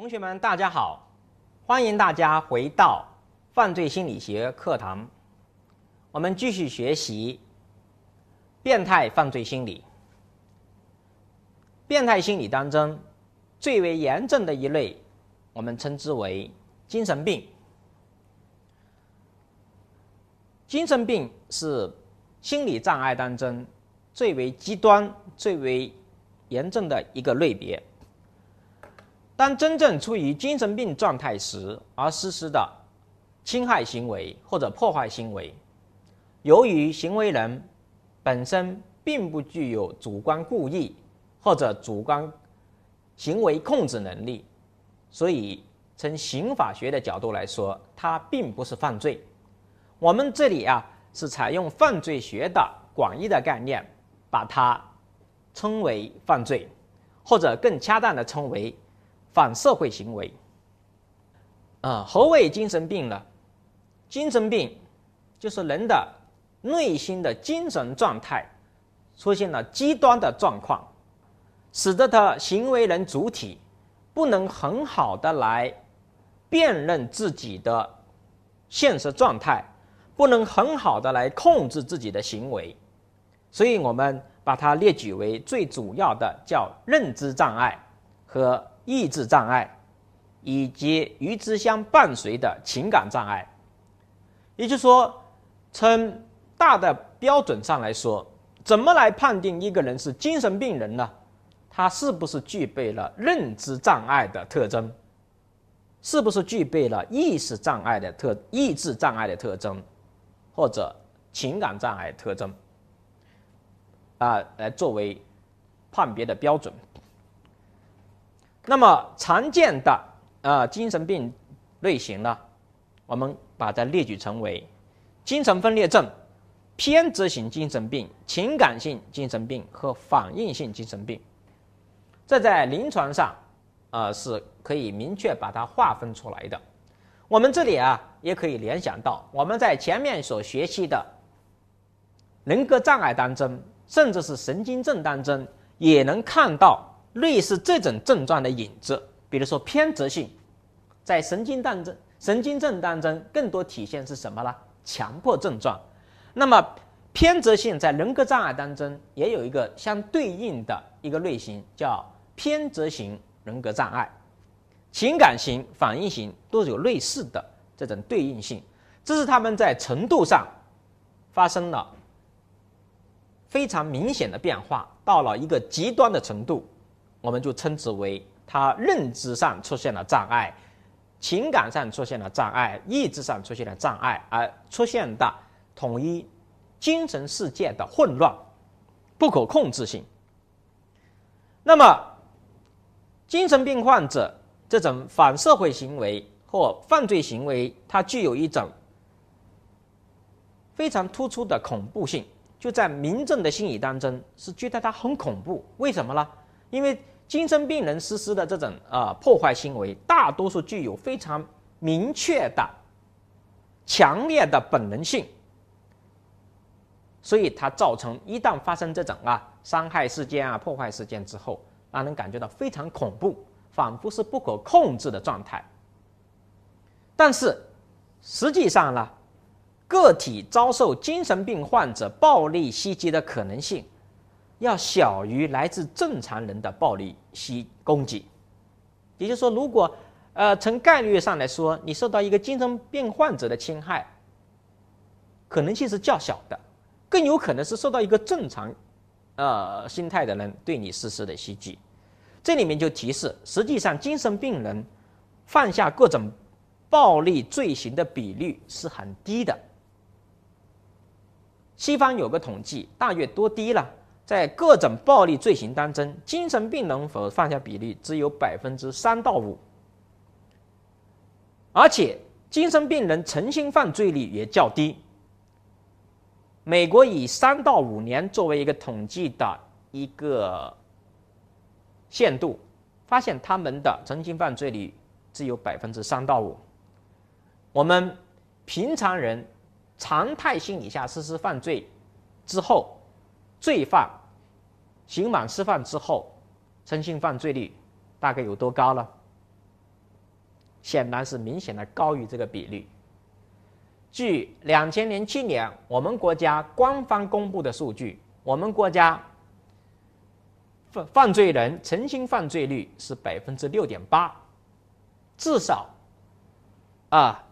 同学们，大家好！欢迎大家回到犯罪心理学课堂。我们继续学习变态犯罪心理。变态心理当中最为严重的一类，我们称之为精神病。精神病是心理障碍当中最为极端、最为严重的一个类别。当真正处于精神病状态时而实施的侵害行为或者破坏行为，由于行为人本身并不具有主观故意或者主观行为控制能力，所以从刑法学的角度来说，它并不是犯罪。我们这里啊是采用犯罪学的广义的概念，把它称为犯罪，或者更恰当的称为。反社会行为，啊，何谓精神病呢？精神病就是人的内心的精神状态出现了极端的状况，使得他行为人主体不能很好的来辨认自己的现实状态，不能很好的来控制自己的行为，所以我们把它列举为最主要的叫认知障碍和。意志障碍以及与之相伴随的情感障碍，也就是说，从大的标准上来说，怎么来判定一个人是精神病人呢？他是不是具备了认知障碍的特征？是不是具备了意识障碍的特意志障碍的特征，或者情感障碍特征？啊，来作为判别的标准。那么常见的啊精神病类型呢，我们把它列举成为精神分裂症、偏执型精神病、情感性精神病和反应性精神病。这在临床上啊是可以明确把它划分出来的。我们这里啊也可以联想到我们在前面所学习的人格障碍当中，甚至是神经症当中，也能看到。类似这种症状的影子，比如说偏执性，在神经当中，神经症当中，更多体现是什么呢？强迫症状。那么，偏执性在人格障碍当中也有一个相对应的一个类型，叫偏执型人格障碍，情感型、反应型都有类似的这种对应性。这是他们在程度上发生了非常明显的变化，到了一个极端的程度。我们就称之为他认知上出现了障碍，情感上出现了障碍，意志上出现了障碍，而出现的统一精神世界的混乱、不可控制性。那么，精神病患者这种反社会行为或犯罪行为，它具有一种非常突出的恐怖性，就在民众的心里当中是觉得它很恐怖。为什么呢？因为精神病人实施的这种呃破坏行为，大多数具有非常明确的、强烈的本能性，所以它造成一旦发生这种啊伤害事件啊破坏事件之后，让人感觉到非常恐怖，仿佛是不可控制的状态。但是实际上呢，个体遭受精神病患者暴力袭击的可能性。要小于来自正常人的暴力袭攻击，也就是说，如果呃从概率上来说，你受到一个精神病患者的侵害，可能性是较小的，更有可能是受到一个正常，呃心态的人对你实施的袭击。这里面就提示，实际上精神病人犯下各种暴力罪行的比率是很低的。西方有个统计，大约多低了？在各种暴力罪行当中，精神病能否犯下比例只有百分之三到五，而且精神病人成心犯罪率也较低。美国以三到五年作为一个统计的一个限度，发现他们的成心犯罪率只有百分之三到五。我们平常人常态心理下实施犯罪之后，罪犯。刑满释放之后，诚信犯罪率大概有多高呢？显然是明显的高于这个比率。据两千零七年我们国家官方公布的数据，我们国家犯犯罪人诚信犯罪率是百分之六点八，至少啊，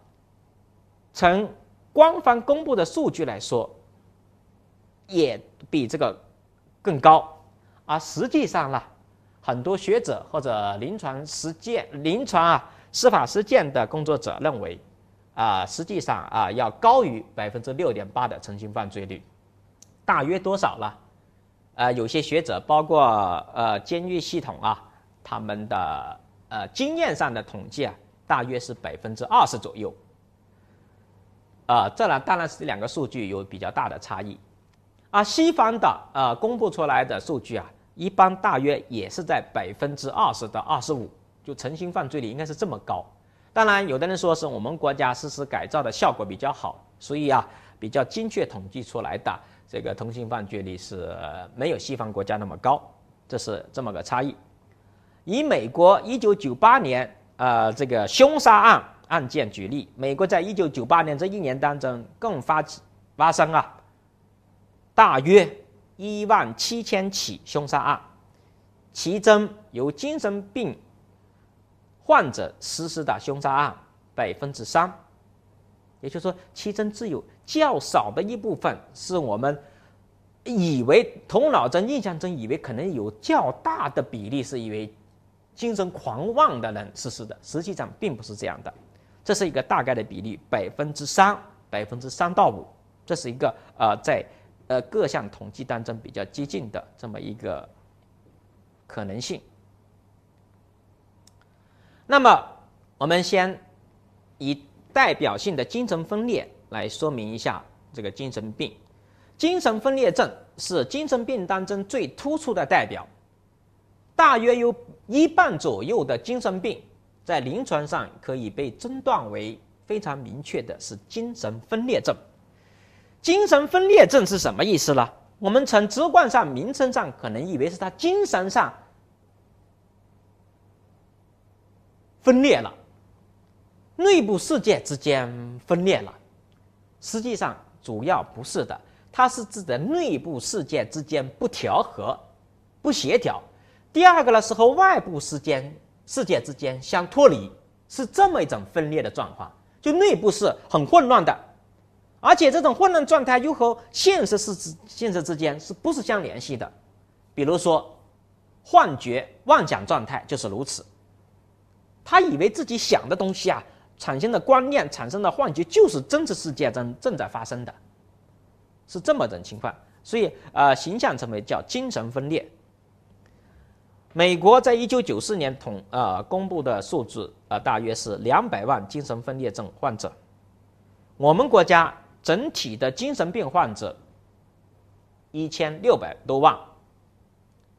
从官方公布的数据来说，也比这个更高。而实际上呢，很多学者或者临床实践、临床啊、司法实践的工作者认为，啊，实际上啊要高于百分之六点八的成新犯罪率，大约多少了？呃，有些学者包括呃监狱系统啊，他们的呃经验上的统计啊，大约是百分之二十左右。啊，这呢当然是两个数据有比较大的差异。啊，西方的呃公布出来的数据啊。一般大约也是在百分之二十到二十五，就成心犯罪率应该是这么高。当然，有的人说是我们国家实施改造的效果比较好，所以啊，比较精确统计出来的这个同性犯罪率是没有西方国家那么高，这是这么个差异。以美国一九九八年啊这个凶杀案案件举例，美国在一九九八年这一年当中共发发生啊大约。一万七千起凶杀案，其中由精神病患者实施的凶杀案百分之三，也就是说，其中只有较少的一部分是我们以为头脑中、印象中以为可能有较大的比例，是因为精神狂妄的人实施的，实际上并不是这样的。这是一个大概的比例，百分之三，百分之三到五，这是一个呃在。呃，各项统计当中比较接近的这么一个可能性。那么，我们先以代表性的精神分裂来说明一下这个精神病。精神分裂症是精神病当中最突出的代表，大约有一半左右的精神病在临床上可以被诊断为非常明确的是精神分裂症。精神分裂症是什么意思呢？我们从直观上、名称上，可能以为是他精神上分裂了，内部世界之间分裂了。实际上，主要不是的，它是指的内部世界之间不调和、不协调。第二个呢，是和外部世界、世界之间相脱离，是这么一种分裂的状况，就内部是很混乱的。而且这种混乱状态又和现实是之现实之间是不是相联系的？比如说，幻觉、妄想状态就是如此。他以为自己想的东西啊，产生的观念、产生的幻觉就是真实世界中正在发生的，是这么种情况。所以，呃，形象成为叫精神分裂。美国在一九九四年统呃公布的数字，呃，大约是两百万精神分裂症患者。我们国家。整体的精神病患者一千六百多万，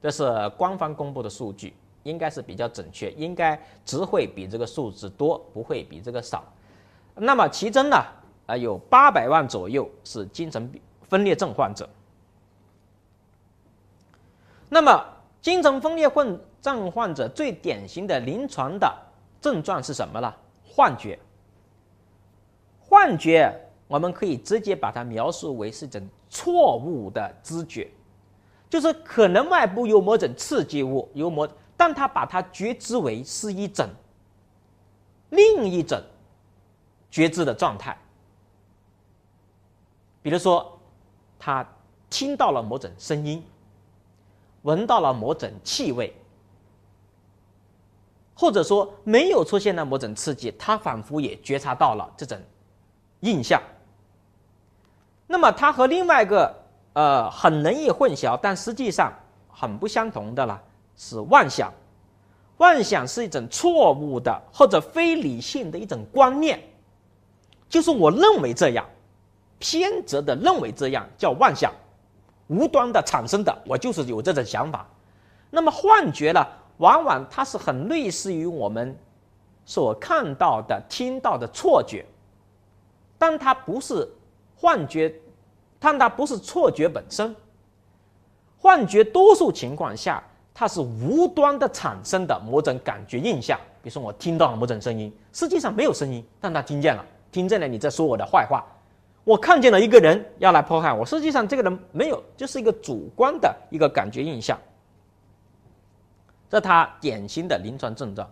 这是官方公布的数据，应该是比较准确，应该只会比这个数字多，不会比这个少。那么其中呢，啊有八百万左右是精神分裂症患者。那么精神分裂混症患者最典型的临床的症状是什么呢？幻觉，幻觉。我们可以直接把它描述为是一种错误的知觉，就是可能外部有某种刺激物，有某，但他把它觉知为是一种另一种觉知的状态。比如说，他听到了某种声音，闻到了某种气味，或者说没有出现的某种刺激，他仿佛也觉察到了这种印象。那么它和另外一个，呃，很容易混淆，但实际上很不相同的了，是妄想。妄想是一种错误的或者非理性的一种观念，就是我认为这样，偏执的认为这样叫妄想，无端的产生的，我就是有这种想法。那么幻觉呢，往往它是很类似于我们所看到的、听到的错觉，但它不是。幻觉，但它不是错觉本身。幻觉多数情况下它是无端的产生的某种感觉印象，比如说我听到了某种声音，实际上没有声音，但他听见了，听见了你在说我的坏话。我看见了一个人要来迫害我，实际上这个人没有，就是一个主观的一个感觉印象。这他典型的临床症状。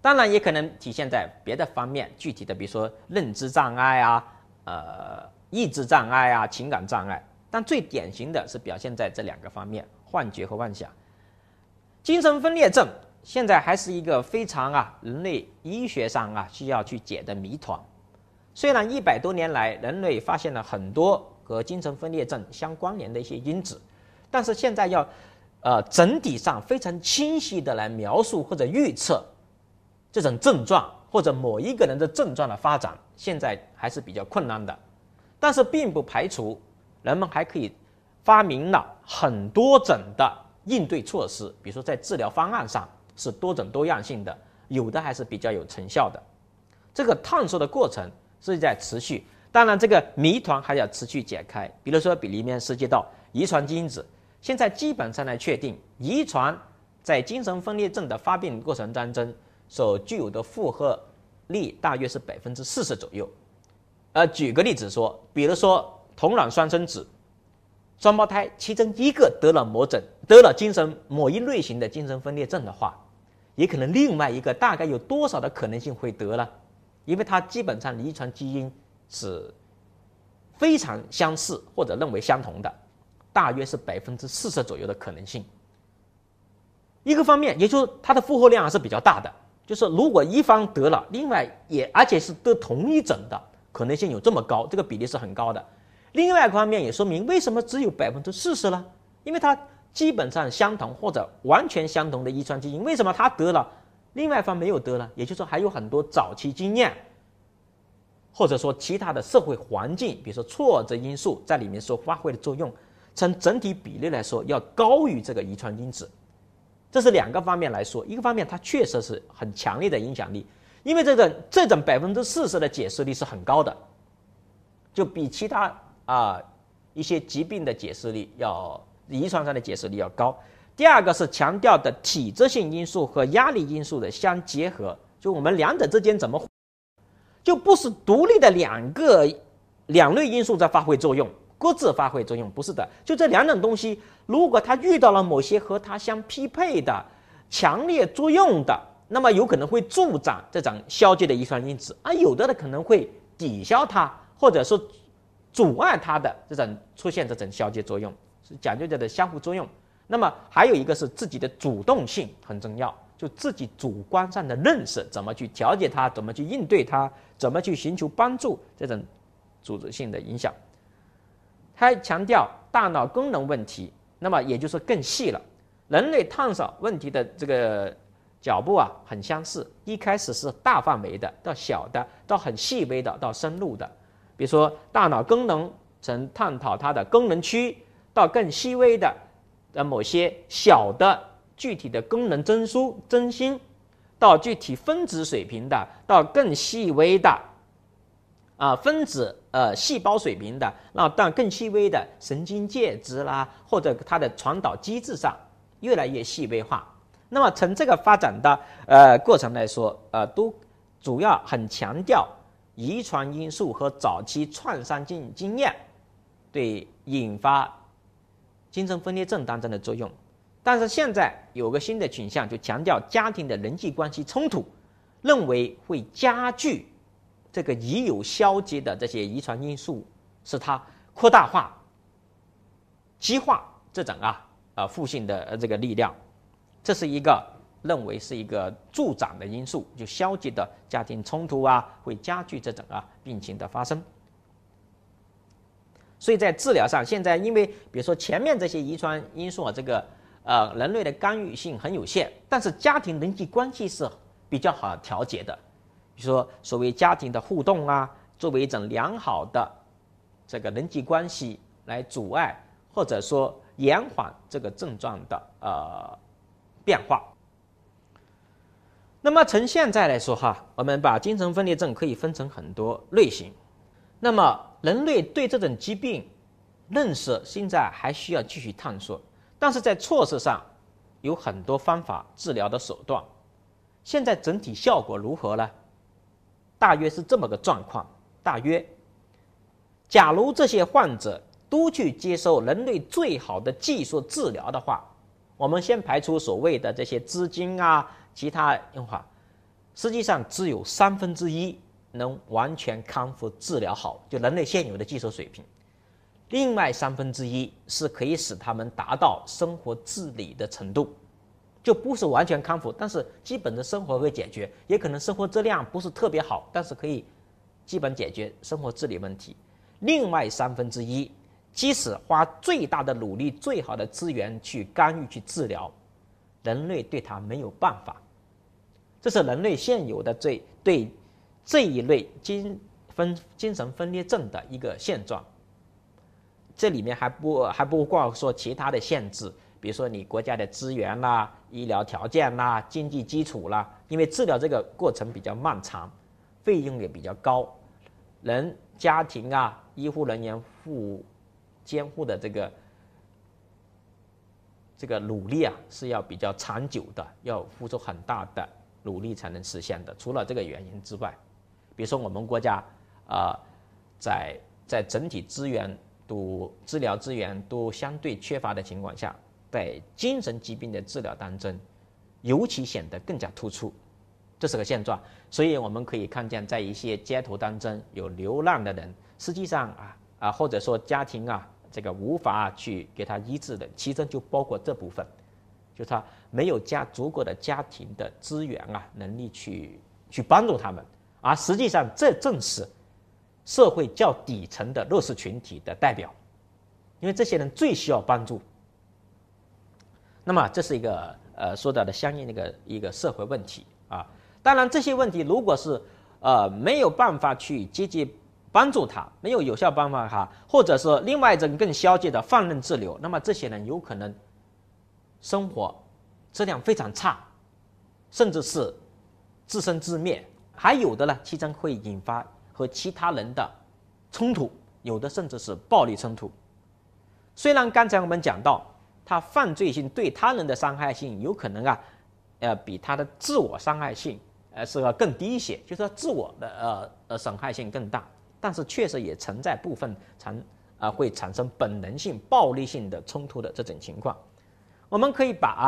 当然也可能体现在别的方面，具体的比如说认知障碍啊。呃，意志障碍啊，情感障碍，但最典型的是表现在这两个方面：幻觉和妄想。精神分裂症现在还是一个非常啊，人类医学上啊需要去解的谜团。虽然一百多年来，人类发现了很多和精神分裂症相关联的一些因子，但是现在要，呃，整体上非常清晰的来描述或者预测这种症状。或者某一个人的症状的发展，现在还是比较困难的，但是并不排除人们还可以发明了很多种的应对措施。比如说，在治疗方案上是多种多样性的，有的还是比较有成效的。这个探索的过程是在持续，当然这个谜团还要持续解开。比如说，比里面涉及到遗传基因子，现在基本上来确定遗传在精神分裂症的发病过程当中。所具有的负荷力大约是百分之四十左右。呃，举个例子说，比如说同卵双生子、双胞胎，其中一个得了某种得了精神某一类型的精神分裂症的话，也可能另外一个大概有多少的可能性会得呢？因为它基本上遗传基因是非常相似或者认为相同的，大约是百分之四十左右的可能性。一个方面，也就是它的负荷量是比较大的。就是如果一方得了，另外也而且是得同一种的可能性有这么高，这个比例是很高的。另外一方面也说明为什么只有百分之四十呢？因为它基本上相同或者完全相同的遗传基因，为什么他得了，另外一方没有得呢？也就是说还有很多早期经验，或者说其他的社会环境，比如说挫折因素在里面所发挥的作用，从整体比例来说要高于这个遗传因子。这是两个方面来说，一个方面它确实是很强烈的影响力，因为这种这种百分之四十的解释力是很高的，就比其他啊一些疾病的解释力要遗传上的解释力要高。第二个是强调的体质性因素和压力因素的相结合，就我们两者之间怎么就不是独立的两个两类因素在发挥作用。各自发挥作用不是的，就这两种东西，如果它遇到了某些和它相匹配的强烈作用的，那么有可能会助长这种消极的遗传因子啊，有的呢可能会抵消它，或者说阻碍它的这种出现这种消极作用，是讲究它的相互作用。那么还有一个是自己的主动性很重要，就自己主观上的认识，怎么去调节它，怎么去应对它，怎么去寻求帮助这种组织性的影响。还强调大脑功能问题，那么也就是更细了。人类探索问题的这个脚步啊，很相似。一开始是大范围的，到小的，到很细微的，到深入的。比如说，大脑功能从探讨它的功能区，到更细微的，的某些小的具体的功能中枢、中心，到具体分子水平的，到更细微的。啊，分子呃，细胞水平的，那但更细微的神经介质啦，或者它的传导机制上越来越细微化。那么从这个发展的呃过程来说，呃，都主要很强调遗传因素和早期创伤经经验对引发精神分裂症当中的作用。但是现在有个新的倾向，就强调家庭的人际关系冲突，认为会加剧。这个已有消极的这些遗传因素，使它扩大化、激化这种啊啊负性的这个力量，这是一个认为是一个助长的因素，就消极的家庭冲突啊，会加剧这种啊病情的发生。所以在治疗上，现在因为比如说前面这些遗传因素啊，这个呃人类的干预性很有限，但是家庭人际关系是比较好调节的。比如说，所谓家庭的互动啊，作为一种良好的这个人际关系来阻碍，或者说延缓这个症状的呃变化。那么从现在来说哈，我们把精神分裂症可以分成很多类型。那么人类对这种疾病认识现在还需要继续探索，但是在措施上有很多方法治疗的手段。现在整体效果如何呢？大约是这么个状况。大约，假如这些患者都去接受人类最好的技术治疗的话，我们先排除所谓的这些资金啊，其他用法，实际上只有三分之一能完全康复治疗好，就人类现有的技术水平。另外三分之一是可以使他们达到生活自理的程度。就不是完全康复，但是基本的生活会解决，也可能生活质量不是特别好，但是可以基本解决生活自理问题。另外三分之一，即使花最大的努力、最好的资源去干预、去治疗，人类对他没有办法。这是人类现有的最对这一类精分、精神分裂症的一个现状。这里面还不还不挂说其他的限制。比如说，你国家的资源啦、医疗条件啦、经济基础啦，因为治疗这个过程比较漫长，费用也比较高，人家庭啊、医护人员护监护的这个这个努力啊，是要比较长久的，要付出很大的努力才能实现的。除了这个原因之外，比如说我们国家啊，在在整体资源都治疗资源都相对缺乏的情况下。在精神疾病的治疗当中，尤其显得更加突出，这是个现状。所以我们可以看见，在一些街头当中有流浪的人，实际上啊啊，或者说家庭啊，这个无法去给他医治的，其中就包括这部分，就是他没有家足够的家庭的资源啊，能力去去帮助他们。而实际上，这正是社会较底层的弱势群体的代表，因为这些人最需要帮助。那么这是一个呃说到的相应的一个一个社会问题啊。当然这些问题如果是呃没有办法去积极帮助他，没有有效办法哈，或者是另外一种更消极的放任自流，那么这些人有可能生活质量非常差，甚至是自生自灭。还有的呢，其中会引发和其他人的冲突，有的甚至是暴力冲突。虽然刚才我们讲到。他犯罪性对他人的伤害性有可能啊，呃，比他的自我伤害性呃是要更低一些，就是说自我的呃呃损害性更大，但是确实也存在部分产啊会产生本能性暴力性的冲突的这种情况。我们可以把啊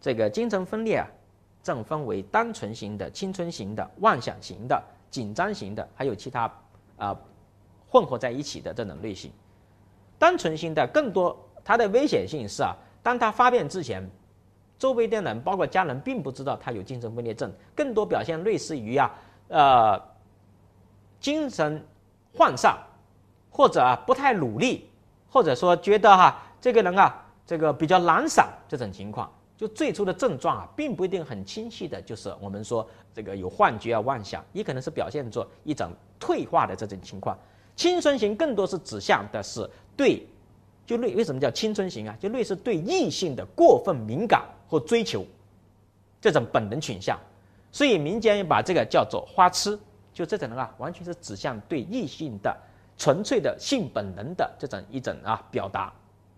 这个精神分裂啊，正分为单纯型的、青春型的、妄想型的、紧张型的，还有其他啊混合在一起的这种类型。单纯型的更多。它的危险性是啊，当他发病之前，周围的人包括家人并不知道他有精神分裂症，更多表现类似于啊，呃，精神涣散，或者啊不太努力，或者说觉得哈这个人啊这个比较懒散这种情况，就最初的症状啊并不一定很清晰的，就是我们说这个有幻觉啊妄想，也可能是表现作一种退化的这种情况。青春型更多是指向的是对。就类为什么叫青春型啊？就类似对异性的过分敏感或追求，这种本能倾向，所以民间把这个叫做花痴。就这种人啊，完全是指向对异性的纯粹的性本能的这种一种啊表达，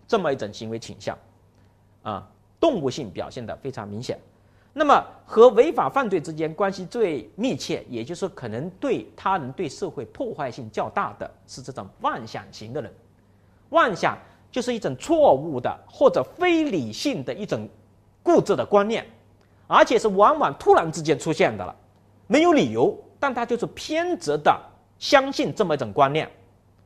这么一种行为倾向，啊，动物性表现的非常明显。那么和违法犯罪之间关系最密切，也就是可能对他人对社会破坏性较大的是这种妄想型的人，妄想。就是一种错误的或者非理性的一种固执的观念，而且是往往突然之间出现的了，没有理由，但他就是偏执的相信这么一种观念，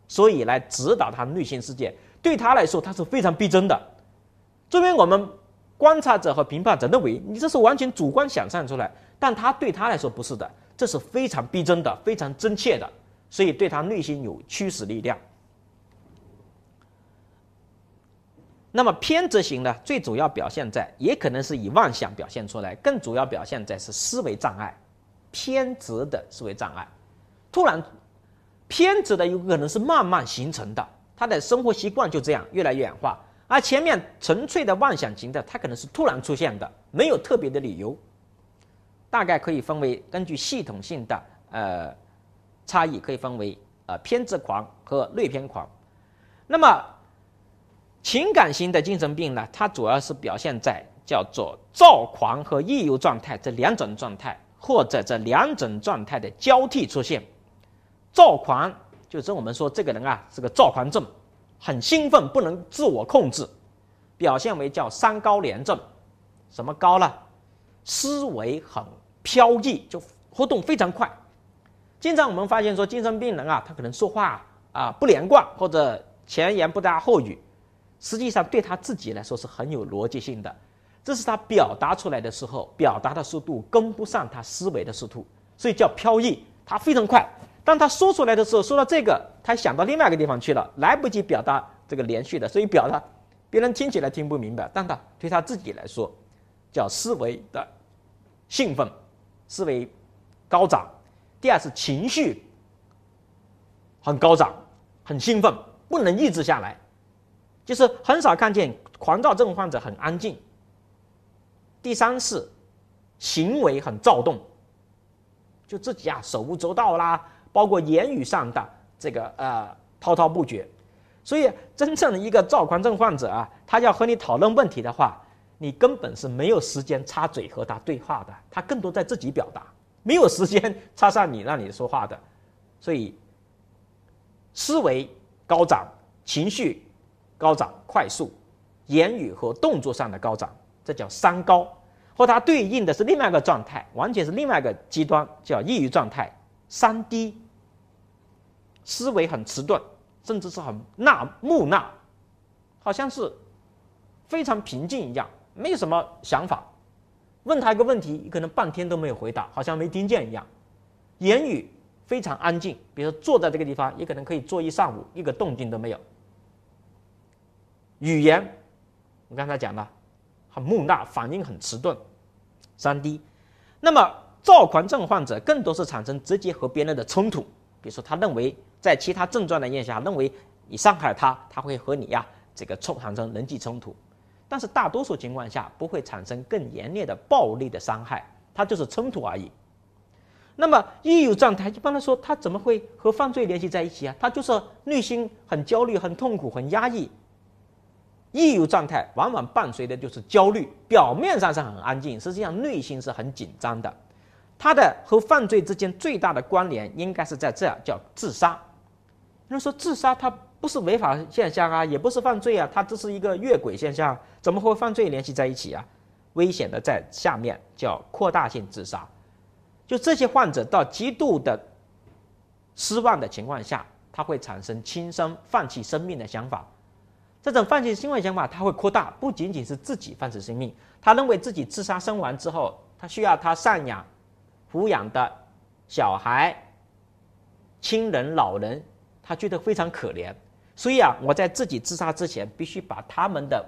所以来指导他内心世界。对他来说，他是非常逼真的。作为我们观察者和评判者认为，你这是完全主观想象出来，但他对他来说不是的，这是非常逼真的，非常真切的，所以对他内心有驱使力量。那么偏执型呢，最主要表现在，也可能是以妄想表现出来，更主要表现在是思维障碍，偏执的思维障碍。突然，偏执的有可能是慢慢形成的，他的生活习惯就这样越来越演化。而前面纯粹的妄想型的，他可能是突然出现的，没有特别的理由。大概可以分为根据系统性的呃差异，可以分为呃偏执狂和内偏狂。那么。情感型的精神病呢，它主要是表现在叫做躁狂和抑郁状态这两种状态，或者这两种状态的交替出现。躁狂就是我们说这个人啊是个躁狂症，很兴奋，不能自我控制，表现为叫三高连症，什么高呢？思维很飘逸，就活动非常快。经常我们发现说精神病人啊，他可能说话啊不连贯，或者前言不搭后语。实际上对他自己来说是很有逻辑性的，这是他表达出来的时候，表达的速度跟不上他思维的速度，所以叫飘逸，他非常快。当他说出来的时候，说到这个，他想到另外一个地方去了，来不及表达这个连续的，所以表达，别人听起来听不明白。但他对他自己来说，叫思维的兴奋，思维高涨。第二是情绪很高涨，很兴奋，不能抑制下来。就是很少看见狂躁症患者很安静。第三是行为很躁动，就自己啊手舞足蹈啦，包括言语上的这个呃滔滔不绝。所以真正的一个躁狂症患者啊，他要和你讨论问题的话，你根本是没有时间插嘴和他对话的，他更多在自己表达，没有时间插上你让你说话的。所以思维高涨，情绪。高涨、快速，言语和动作上的高涨，这叫三高。和它对应的是另外一个状态，完全是另外一个极端，叫抑郁状态。三低。思维很迟钝，甚至是很纳木纳，好像是非常平静一样，没有什么想法。问他一个问题，可能半天都没有回答，好像没听见一样。言语非常安静，比如说坐在这个地方，也可能可以坐一上午，一个动静都没有。语言，我刚才讲的，很木讷，反应很迟钝，三 D，那么，躁狂症患者更多是产生直接和别人的冲突，比如说他认为在其他症状的影下，认为你伤害了他，他会和你呀这个冲产生人际冲突。但是大多数情况下不会产生更严烈的暴力的伤害，他就是冲突而已。那么抑郁状态，一般来说，他怎么会和犯罪联系在一起啊？他就是内心很焦虑、很痛苦、很压抑。抑郁状态往往伴随的就是焦虑，表面上是很安静，实际上内心是很紧张的。他的和犯罪之间最大的关联应该是在这，叫自杀。有人说自杀他不是违法现象啊，也不是犯罪啊，它只是一个越轨现象，怎么会犯罪联系在一起啊？危险的在下面叫扩大性自杀，就这些患者到极度的失望的情况下，他会产生轻生、放弃生命的想法。这种放弃生命想法，他会扩大，不仅仅是自己放弃生命。他认为自己自杀身亡之后，他需要他赡养、抚养的，小孩、亲人、老人，他觉得非常可怜。所以啊，我在自己自杀之前，必须把他们的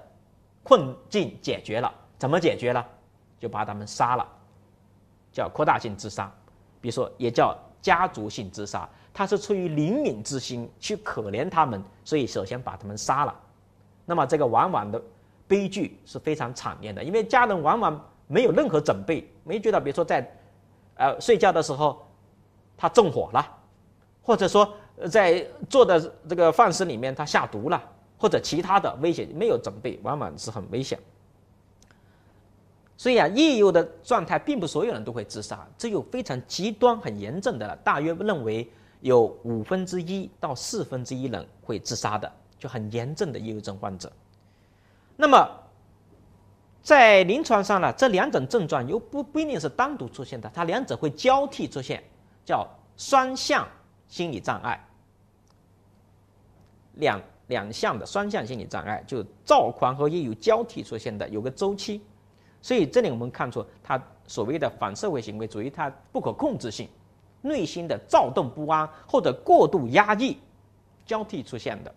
困境解决了。怎么解决呢？就把他们杀了，叫扩大性自杀，比如说也叫家族性自杀。他是出于怜悯之心去可怜他们，所以首先把他们杀了。那么这个往往的悲剧是非常惨烈的，因为家人往往没有任何准备，没觉得比如说在，呃睡觉的时候，他纵火了，或者说在做的这个饭食里面他下毒了，或者其他的危险没有准备，往往是很危险。所以啊，抑郁的状态并不所有人都会自杀，只有非常极端很严重的，大约认为有五分之一到四分之一人会自杀的。就很严重的抑郁症患者，那么在临床上呢，这两种症状又不不一定是单独出现的，它两者会交替出现，叫双向心理障碍，两两项的双向心理障碍就躁狂和抑郁交替出现的，有个周期，所以这里我们看出，他所谓的反社会行为主义，它不可控制性，内心的躁动不安或者过度压抑交替出现的。